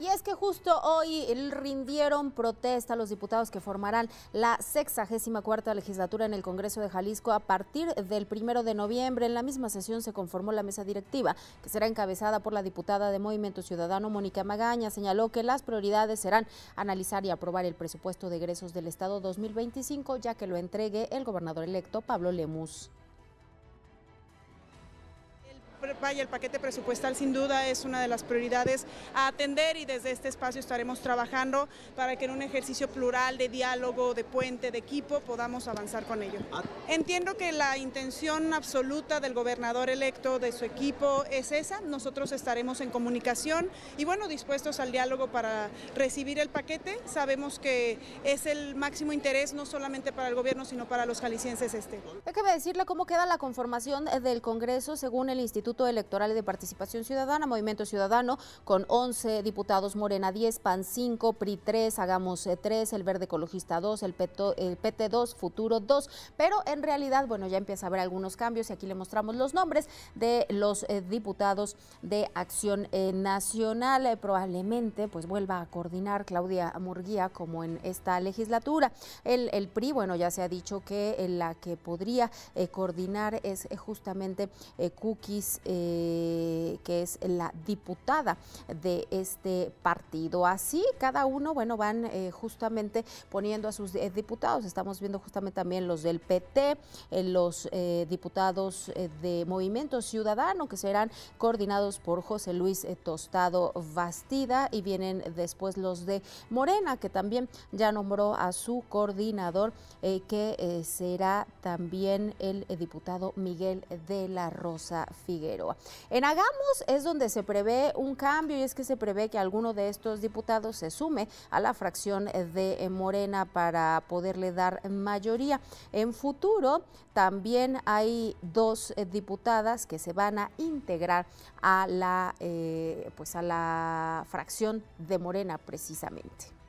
Y es que justo hoy rindieron protesta los diputados que formarán la 64 legislatura en el Congreso de Jalisco a partir del 1 de noviembre. En la misma sesión se conformó la mesa directiva, que será encabezada por la diputada de Movimiento Ciudadano, Mónica Magaña. Señaló que las prioridades serán analizar y aprobar el presupuesto de egresos del Estado 2025, ya que lo entregue el gobernador electo Pablo Lemus vaya, el paquete presupuestal sin duda es una de las prioridades a atender y desde este espacio estaremos trabajando para que en un ejercicio plural de diálogo, de puente, de equipo, podamos avanzar con ello. Ah. Entiendo que la intención absoluta del gobernador electo, de su equipo, es esa. Nosotros estaremos en comunicación y bueno, dispuestos al diálogo para recibir el paquete. Sabemos que es el máximo interés no solamente para el gobierno, sino para los jaliscienses este. Hay decirle cómo queda la conformación del Congreso según el Instituto de electorales de participación ciudadana, Movimiento Ciudadano, con 11 diputados, Morena 10, PAN 5, PRI 3, Hagamos 3, eh, el Verde Ecologista 2, el, PT eh, 2, Futuro 2. Pero en realidad, bueno, ya empieza a haber algunos cambios y aquí le mostramos los nombres de los eh, diputados de Acción Nacional. probablemente pues vuelva a coordinar Claudia Murguía como en esta legislatura. El, el PRI, bueno, ya se ha dicho que la que podría coordinar es justamente Cookies eh, que es la diputada de este partido. Así, cada uno, bueno, van eh, justamente poniendo a sus eh, diputados. Estamos viendo justamente también los del PT, los diputados de Movimiento Ciudadano, que serán coordinados por José Luis Tostado Bastida, y vienen después los de Morena, que también ya nombró a su coordinador, que será también el diputado Miguel de la Rosa Figueroa. En Hagamos es donde se prevé un cambio y es que se prevé que alguno de estos diputados se sume a la fracción de Morena para poderle dar mayoría. En futuro también hay dos eh, diputadas que se van a integrar a la, eh, pues a la fracción de Morena precisamente.